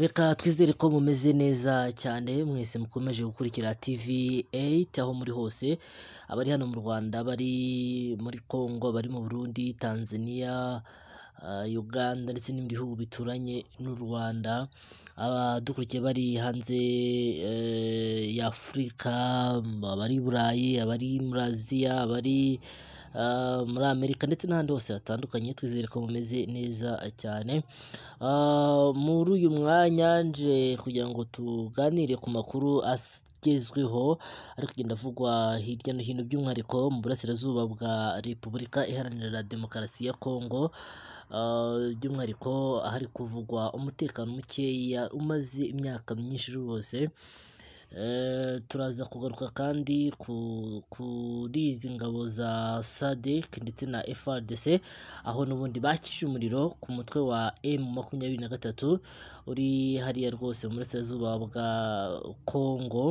reka twizere ko mumeze neza cyane mwese mukomeje gukurikira TV8 aho muri hose abari hano mu Rwanda bari muri Congo bari mu Burundi Tanzania ah, Uganda ndetse n'ibindi bihugu bituranye n'u Rwanda abadukurikiye bari hanze eh, y'Afurika abari i Burayi abari muri Aziya abari muri amerika ndetse n'ahandi hose hatandukanye twizere ko mumeze neza cyane muri uyu mwanya nje kugira ngo tuganire ku makuru agezweho ari kugenda avugwa hirya no hino by'umwihariko mu burasirazuba bwa repubulika iharanira demokarasi ya kongo by'umwihariko ahari kuvugwa umutekano mukeya umaze imyaka myinshi rwose Eh, turaza kugaruka kandi kuri izi ngabo za sadek ndetse na FRDC aho n'ubundi bakije umuriro ku mutwe wa M makumyabiri na gatatu uri hariya rwose mu burasirazuba bwa Congo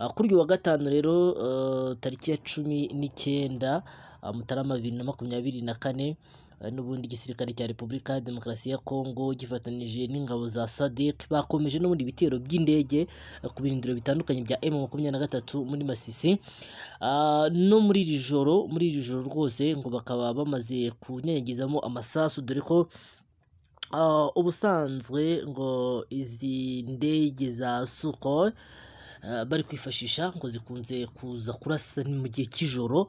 ah, kuri uyu wa gatanu rero eh, tariki ya cumi n'icyenda ah, mutarama bibiri na makumyabiri na kane n'ubundi gisirikare cya repubulika ya demokarasi ya kongo gifatanije n'ingabo za sadek bakomeje n'ubundi bitero by'indege eh, ku birindiro bitandukanye bya emu makumyabiri na gatatu muri masisi ah, no muri iri joro muri iri joro rwose ngo bakaba bamaze kunyanyagizamo amasasu dore ko ah, ubusanzwe ngo izi ndege za suko eh, bari kwifashisha ngo zikunze kuza kurasa ni mu gihe cy'ijoro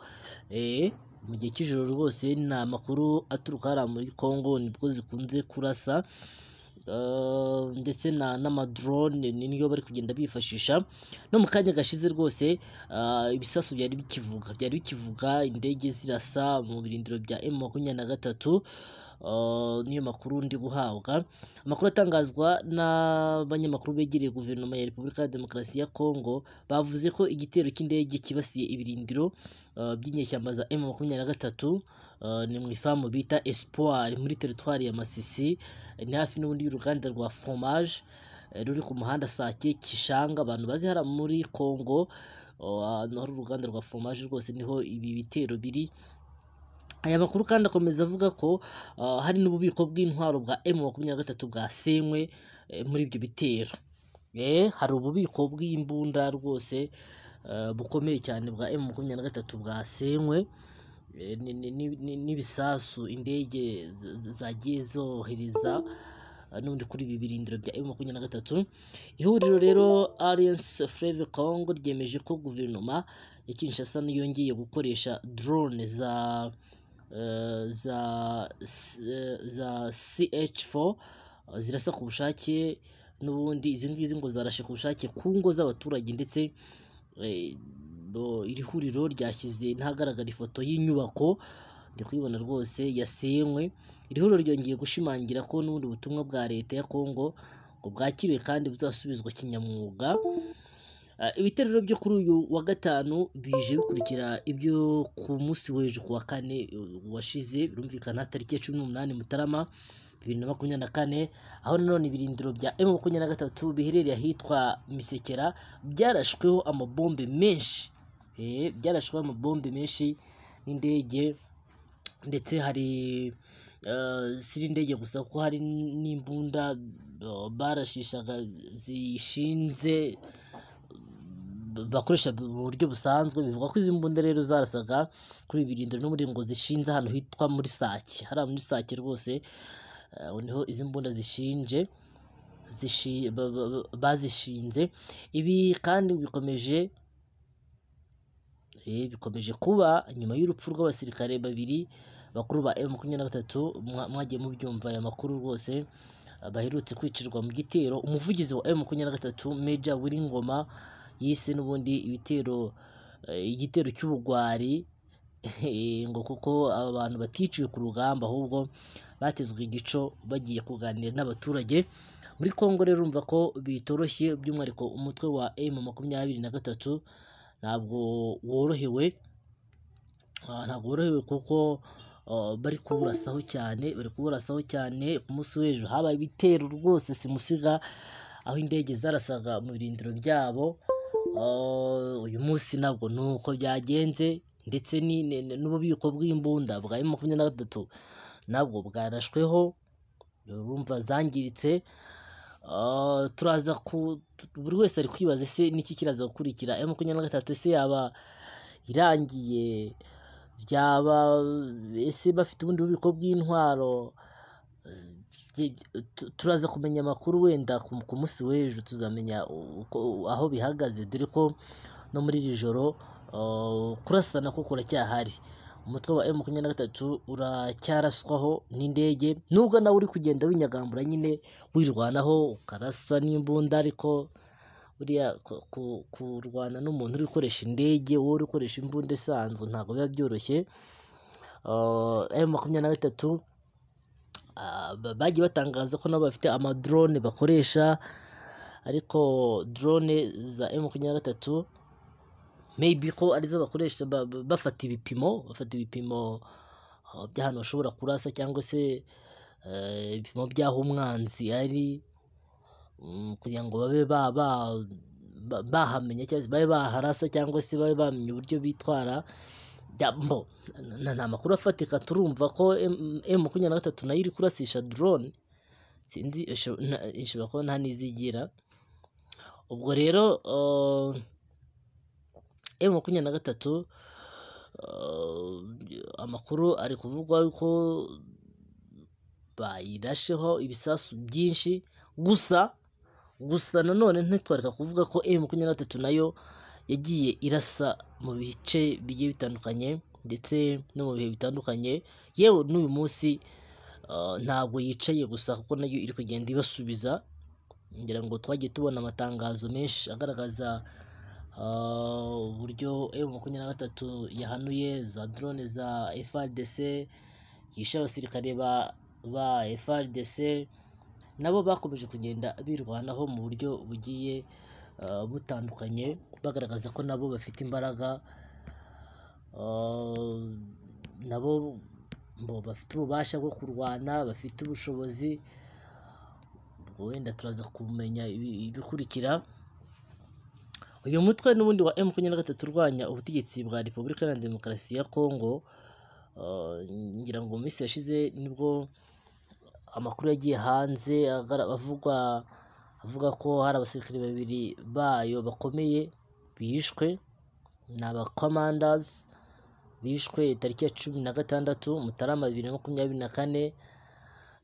eh, mu gihe cy'ijoro rwose nta makuru aturuka hariya muri congo nibwo zikunze kurasa eh, ndetse n'amadrone niyo bari kugenda bifashisha no mu kanya gashize rwose eh, ibisasu byari bikivuga byari bikivuga indege zirasa mu birindiro bya emu makumyabiri na gatatu Eh, niyo makuru ndi guhabwa amakuru atangazwa n'abanyamakuru begereye guverinoma ya repubulika ya demokarasi ya kongo bavuze ko igitero cy'indege kibasiye ibirindiro eh, by'inyeshyamba za emu makumyabiri na gatatu eh, ni mu ifamu bita espoir muri teritwari ya masisi ni hafi n'ubundi y'uruganda rwa foromaje ruri ku muhanda sake kishanga abantu bazi hariya muri kongo ahantu hari uruganda rwa foromaje rwose niho ibi bitero biri aya makuru kandi akomeza avuga ko ah, hari n'ububiko bw'intwaro bwa emu makumyabiri na gatatu bwasenywe eh, muri ibyo bitero eh, hari ububiko bw'imbunda rwose eh, bukomeye cyane bwa emu makumyabiri na gatatu bwasenywe n'ibisasu indege zagiye zohereza ah, n'ubundi kuri ibi birindiro bya emu makumyabiri gatatu ihuriro rero alliance freve congo ryemeje ko guverinoma ya kinshasa yongeye gukoresha drone za Eh, za eh, za CH4 eh, zirasa ku bushake n'ubundi izi ngizi ngo zarashe ku bushake ku ngo z'abaturage ndetse iri huriro ryashyize ntagaragara ifoto y'inyubako ndi kuyibona rwose yasenywe iri huriro ryongeye gushimangira ko n'ubundi butumwa bwa leta ya kongo ngo bwakiriwe kandi buzasubizwa kinyamwuga Eh, ibiterero byo kuri uyu wa gatanu bije bikurikira ibyo ku munsi w'ejo ku wa kane eh, washize birumvikana tariki ya cumi n'umunani mutarama bibiri na makumyabiri na kane aho nanone ibirindiro bya emu makumyabiri na gatatu biherereye ahitwa misekera byarashweho amabombe menshi eh, byarashweho amabombe menshi n'indege ndetse hari si indege gusa kuko hari n'imbunda barashishaga zishinze bakoresha mu buryo busanzwe bivuga ko izi mbunda rero zarasaga kuri ibirindiro no muri zishinze ahantu hitwa muri sake hariya muri sake rwose eh, niho izi mbunda zishinje bazishinze ibi kandi bikomeje eh, bikomeje kuba nyuma y'urupfu rw'abasirikare babiri bakuru ba emu makumyabiri na gatatu mwagiye mubyumva aya makuru rwose baherutse kwicirwa mu gitero umuvugizi wa emu makumyabiri na gatatu meja w'ingoma y'isi n'ubundi ibitero eh, igitero cy'ubugwari eh, ngo kuko abantu baticiwe ku rugamba ahubwo batezwe igico bagiye kuganira n'abaturage muri congo rero urumva ko bitoroshye by'umwihariko umutwe wa emu makumyabiri na gatatu ntabwo worohewe ah, ntabwo worohewe kuko ah, bari kuburasaho cyane bari kuburasaho cyane ku munsi w'ejo habaye ibitero rwose simusiga aho indege zarasaga mu birindiro byabo Oh, uyu munsi nabwo ni uko byagenze ndetse n'ububiko bw'imbunda bwa emu makumyabiri na gatatu nabwo bwarashweho urumva zangiritse oh, turaza ku buri wese ari kwibaza ese n'iki kiraza gukurikira emu makumyabiri na gatatu ese yaba irangiye byaba ese bafite ubundi bubiko bw'intwaro turaza kumenya amakuru wenda ku munsi w'ejo tuzamenya aho bihagaze dore ko no muri iri joro uh, kurasana ko kuracyahari umutwe wa emu makumyabiri na gatatu uracyaraswaho n'indege nubwo nawe uri kugenda winyagambura nyine wirwanaho ukarasa n'imbunda ariko buriya kurwana n'umuntu uri gukoresha indege wowe uri gukoresha imbunda isanzwe ntabwo biba byoroshye emu uh, makumyabiri na gatatu Ah, bagiye batangaza ko nabo bafite amadrone bakoresha ariko drone za emu makumyabiri na gatatu meyibi ko arizo bakoresha bafata ibipimo bafata ibipimo ah, by'ahantu bashobora kurasa cyangwa se eh, ibipimo by'aho umwanzi ari mm, kugira ngo babe bahamenya cyangwa se babe baharasa cyangwa se babe bamenya uburyo bitwara nta makuru afatika turumva ko emu makumyabiri na gatatu nayo iri kurasisha dorone sinzi ishobora kuba nta n'izigira ubwo rero emu makumyabiri na gatatu amakuru ari kuvugwa ko bayirasheho ibisasu byinshi gusa gusa nanone ntitwareka kuvuga ko emu makumyabiri na gatatu nayo yagiye irasa mu bice bigiye bitandukanye ndetse no mu bihe bitandukanye yewe n'uyu munsi uh, ntabwo yicaye gusa kuko nayo iri kugenda ibasubiza ngira ngo twagiye tubona amatangazo menshi agaragaza uh, uburyo emu makumyabiri na gatatu yahanuye za drone za FARDC yishe abasirikare ba ba FARDC nabo bakomeje kugenda birwanaho mu buryo bugiye Uh, butandukanye bagaragaza ko nabo bafite imbaraga uh, nabo bafite ububasha bwo kurwana bafite ubushobozi wenda turaza kumenya ibikurikira uyu mutwe n'ubundi wa emu makumyabiri na gatatu urwanya ubutegetsi bwa repubulika iharanira demokarasi ya kongo uh, ngira ngo mu minsi yashize nibwo amakuru yagiye hanze avugwa avuga ko hari abasirikare babiri bayo bakomeye bishwe ni abakomandazi bishwe tariki ya cumi na gatandatu mutarama bibiri na makumyabiri na kane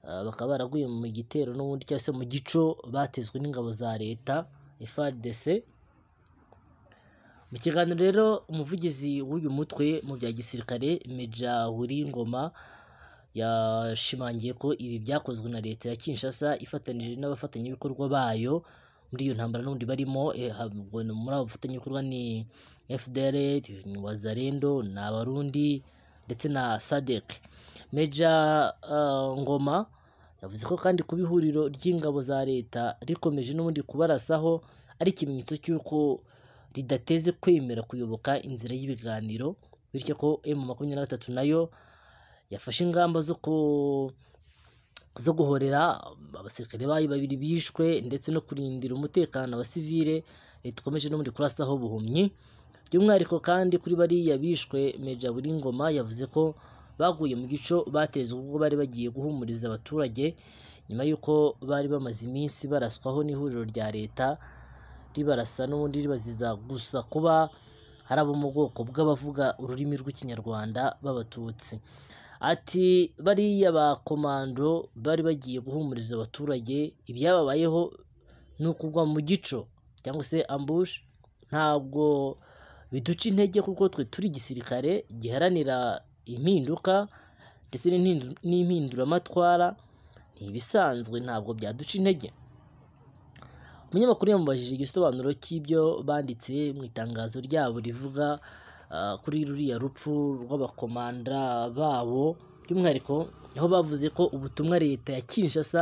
ah, bakaba baraguye mu gitero n'ubundi cyangwa se mu gico batezwe n'ingabo za leta FARDC mu kiganiro rero umuvugizi w'uyu mutwe mu bya gisirikare Meja Ngoma yashimangiye ko ibi byakozwe na leta ya Kinshasa ifatanije n'abafatanyabikorwa bayo muri iyo ntambara n’undi barimo eh, muri abo bafatanyabikorwa ni FDR ni Wazalendo ni Abarundi ndetse na SADC Meja eh, Ngoma yavuze ko kandi kuba ihuriro ry'ingabo za leta rikomeje n'ubundi kubarasaho ari ikimenyetso cy'uko ridateze kwemera kuyoboka inzira y'ibiganiro bityo ko M makumyabiri na gatatu nayo yafashe ingamba zo zo guhorera abasirikare bayo babiri bishwe ndetse no kurindira umutekano abasivile leta no muri kurasitaho buhumyi by'umwihariko kandi kuri bariya bishwe meja buri ngoma yavuze ko baguye mu gico batezwe ubwo bari bagiye guhumuriza abaturage nyuma y'uko bari bamaze iminsi baraswaho n'ihuriro rya leta ribarasa n'ubundi ribaziza gusa kuba ari abo mu bwoko bw'abavuga ururimi rw'ikinyarwanda b'abatutsi ati bariya ba komando bari bagiye guhumuriza abaturage ibyababayeho ni ukugwa mu gico cyangwa se ambushi ntabwo biduca intege kuko twe turi igisirikare giharanira impinduka ndetse n'impinduramatwara ni ibisanzwe ntabwo byaduca intege umunyamakuru yamubajije igisobanuro cy'ibyo banditse mu itangazo ryabo rivuga Ah, kuri ruriya rupfu rw'abakomanda babo by'umwihariko aho bavuze ko ubutumwa leta ya kinshasa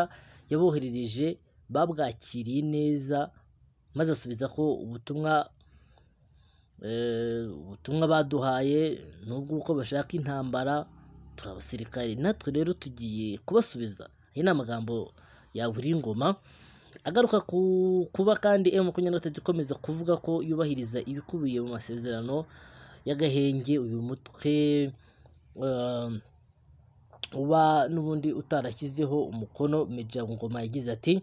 yaboherereje babwakiriye neza maze asubiza ko ubutumwa eh, ubutumwa baduhaye nubwo uko bashaka intambara turi abasirikare natwe rero tugiye kubasubiza aya ni amagambo ya buri ngoma agaruka ku kuba kandi emu makumyabiri na gatatu ikomeza kuvuga ko yubahiriza ibikubiye mu masezerano y'agahenge uyu mutwe ehm, uba n'ubundi utarashyizeho umukono Meja Ngoma yagize ati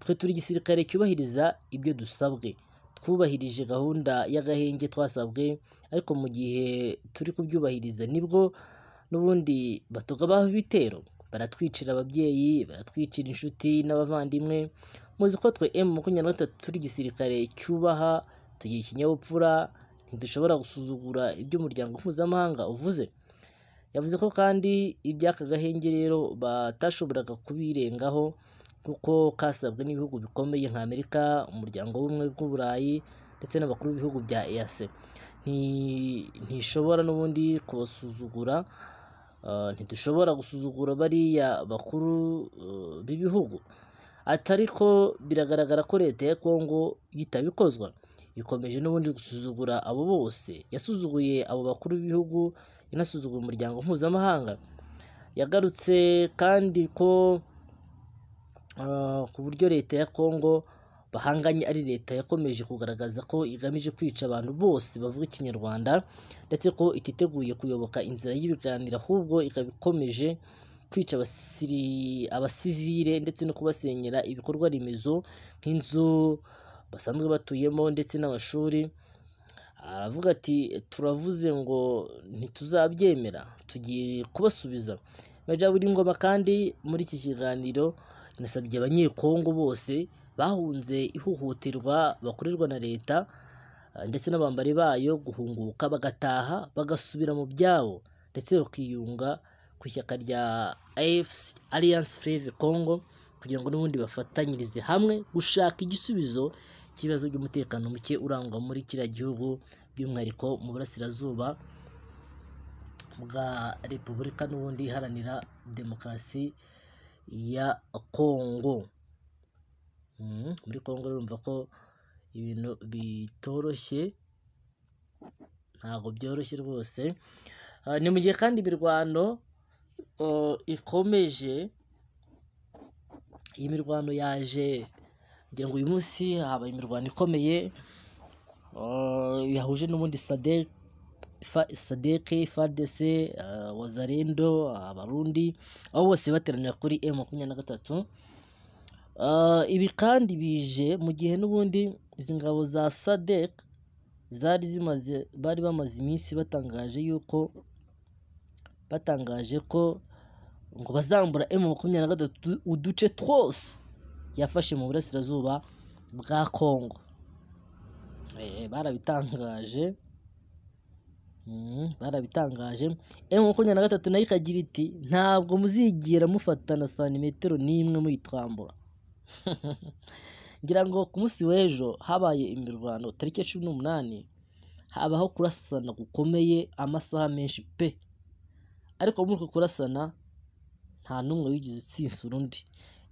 twe turi igisirikare cyubahiriza ibyo dusabwe twubahirije gahunda y'agahenge twasabwe ariko mu gihe turi kubyubahiriza nibwo n'ubundi batoga baho ibitero baratwicira ababyeyi baratwicira inshuti n'abavandimwe muzi ko twe M makumyabiri na gatatu turi igisirikare cyubaha tugira ikinyabupfura ntidushobora gusuzugura iby'umuryango mpuzamahanga uvuze yavuze ko kandi iby'aka rero batashoboraga kubirengaho kuko kasabwe n'ibihugu bikomeye nka amerika umuryango w'ubumwe bw'uburayi ndetse n'abakuru b'ibihugu bya eyase ntishobora n'ubundi kubasuzugura ah, ntidushobora gusuzugura bariya bakuru ah, b'ibihugu atari ko biragaragara ko leta ya kongo yitabikozwa ikomeje n'ubundi gusuzugura abo bose yasuzuguye abo bakuru b'ibihugu yanasuzuguye umuryango mpuzamahanga yagarutse kandi ko ah, ku buryo leta ya kongo bahanganye ari leta yakomeje kugaragaza ko igamije kwica abantu bose bavuga ikinyarwanda ndetse ko ititeguye kuyoboka inzira y'ibiganiro ahubwo ikaba ikomeje kwica abasivire ndetse no kubasenyera ibikorwa remezo nk'inzu basanzwe batuyemo ndetse n'amashuri, aravuga ati turavuze ngo ntituzabyemera tugiye kubasubiza. Major Bayiringoma kandi muri iki kiganiro nasabye abanyekongo bose bahunze ihuhutirwa bakorerwa na leta ndetse n'abambari bayo guhunguka bagataha bagasubira mu byabo ndetse bakiyunga ku ishyaka rya AFC Alliance Fleuve Congo kugira ngo n'ubundi bafatanyirize hamwe gushaka igisubizo ikibazo by’umutekano muke urangwa muri kiriya gihugu by'umwihariko mu burasirazuba bwa repubulika n'ubundi iharanira demokarasi ya kongo hmm, muri kongo urumva ko ibintu bitoroshye ntabwo byoroshye rwose ah, ni mu gihe kandi imirwano oh, ikomeje iyi mirwano yaje ngira ngo uyu munsi habaye imirwano ikomeye eh, yahuje n'ubundi sadeke fadese eh, wazarendo eh, abarundi aho bose bateranira kuri emu makumyabiri na gatatu ibi kandi bije mu gihe n'ubundi izi ngabo za sadeke zari zimaze bari bamaze iminsi batangaje yuko batangaje ko ngo bazambura emu makumyabiri na gatatu uduce twose yafashe mu burasirazuba bwa kongo eh, barabitangaje hmm, barabitangaje emu eh, makumyabiri na gatatu nayo ikagira iti ntabwo muzigera mufatana santimetero n'imwe muyitwambura ngira ngo ku munsi w'ejo habaye imirwano tariki cumi n'umunani habaho kurasana gukomeye amasaha menshi pe ariko muri uko kurasana nta n'umwe wigize utsisura undi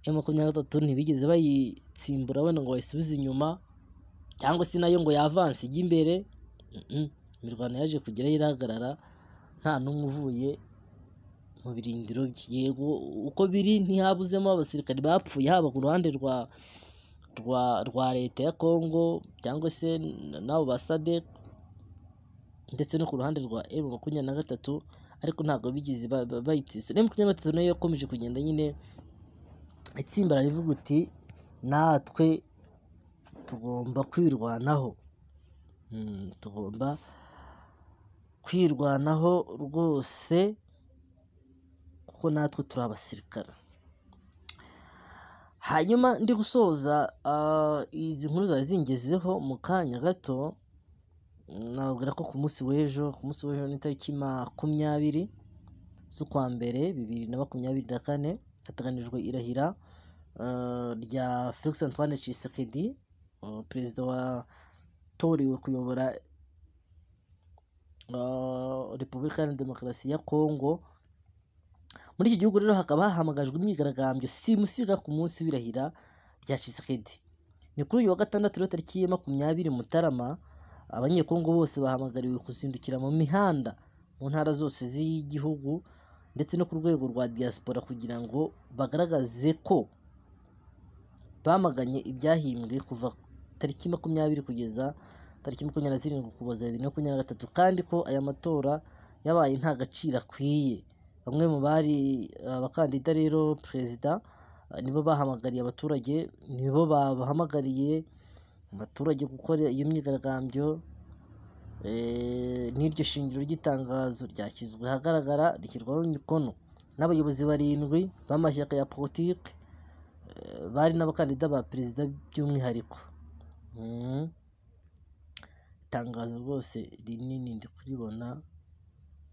ya makumyabiri na gatatu ntibigeze bayitsimbura wenda ngo bayisubize inyuma cyangwa se nayo ngo yavanse ijye imbere imirwano yaje kugera irahagarara nta n'umwe uvuye mu birindiro bye yego uko biri ntihabuzemo abasirikare bapfuye haba ku ruhande rwa rwa rwa leta ya kongo cyangwa se n'abo ba sadec ndetse no ku ruhande rwa emu makumyabiri na gatatu ariko ntabwo bigeze bayitsinze emu makumyabiri na gatatu nayo yakomeje kugenda nyine itsinda aravuga uti natwe tugomba kwirwanaho hmm, tugomba kwirwanaho rwose kuko natwe turi abasirikare hanyuma ndi gusoza ah, izi nkuru zari zingezeho mu kanya gato nababwira ko ku munsi w'ejo ku munsi w'ejo ni tariki makumyabiri z'ukwa mbere bibiri na makumyabiri na kane hateganijwe irahira eh, rya Felix Antoine Tshisekedi eh, perezida watorewe kuyobora eh, repubulika ya demokarasi ya kongo muri iki gihugu rero hakaba hahamagajwe imyigaragambyo simusiga ku munsi w'irahira rya Tshisekedi ni kuri uyu wa gatandatu rero tariki ya makumyabiri mutarama abanyekongo bose bahamagariwe kuzindukira mu mihanda mu ntara zose z'igihugu ndetse no ku rwego rwa diaspora kugira ngo bagaragaze ko bamaganye ibyahimbwe kuva tariki makumyabiri kugeza tariki makumyabiri na zirindwi ukuboza bibiri na makumyabiri na gatatu kandi ko aya matora yabaye nta gaciro akwiye bamwe mu bari abakandida rero perezida nibo bahamagariye abaturage nibo bahamagariye abaturage gukora iyo myigaragambyo Eh, n'iryo shingiro ry'itangazo ryashyizwe ahagaragara rishyirwaho imikono n'abayobozi barindwi b'amashyaka ya politiki eh, bari n'abakandida ba perezida by'umwihariko hmm. itangazo rwose rinini ndi kuribona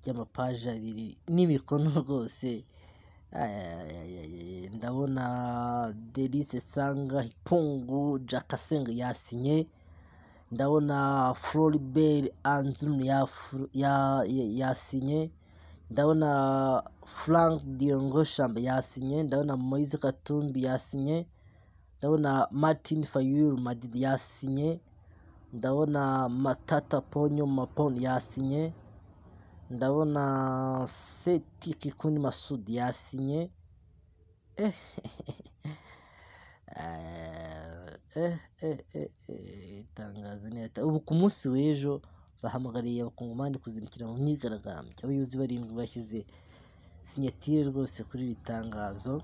ry'amapaji abiri n'imikono rwose ndabona derise sanga hipungu jaka yasinye ndabona Floribert anzum ya, ya, ya, yasinye ndabona Frank Diongo Shambe yasinye ndabona Moise Katumbi yasinye ndabona Martin Fayulu Madidi yasinye ndabona Matata Ponyo Mapon yasinye ndabona Seti Kikuni Masudi yasinye eh, eh, eh, eh. Eh, eh, eh, tangazo ni ata ubu ku munsi w'ejo bahamagariye abakongomani kuzindukira mu myigaragambyo, abayobozi barindwi bashyize sinyatire rwose kuri iri tangazo,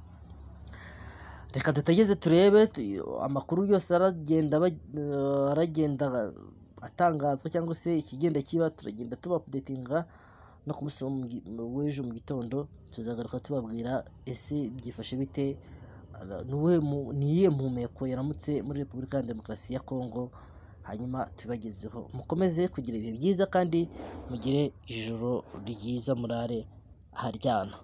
reka dutegereze turebe amakuru yose aragenda atangazwa cyangwa se ikigenda kiba turagenda tuba apudetinga no ku munsi w'ejo mu gitondo tuzagaruka tubabwira ese byifashe bite. ni iyihe mpumeko yaramutse muri repubulika ya demokarasi ya kongo hanyuma tubagezeho mukomeze kugira ibihe byiza kandi mugire ijoro ryiza murare aharyana